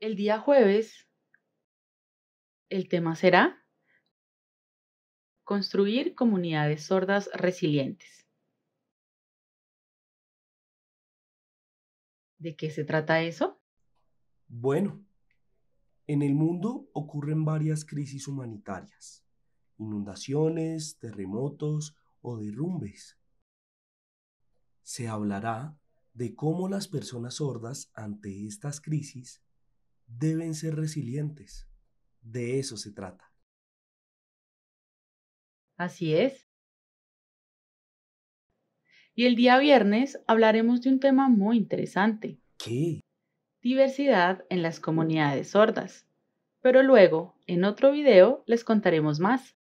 El día jueves, el tema será construir comunidades sordas resilientes. ¿De qué se trata eso? Bueno, en el mundo ocurren varias crisis humanitarias, inundaciones, terremotos o derrumbes. Se hablará de cómo las personas sordas ante estas crisis deben ser resilientes. De eso se trata. Así es. Y el día viernes hablaremos de un tema muy interesante. ¿Qué? Diversidad en las comunidades sordas. Pero luego, en otro video, les contaremos más.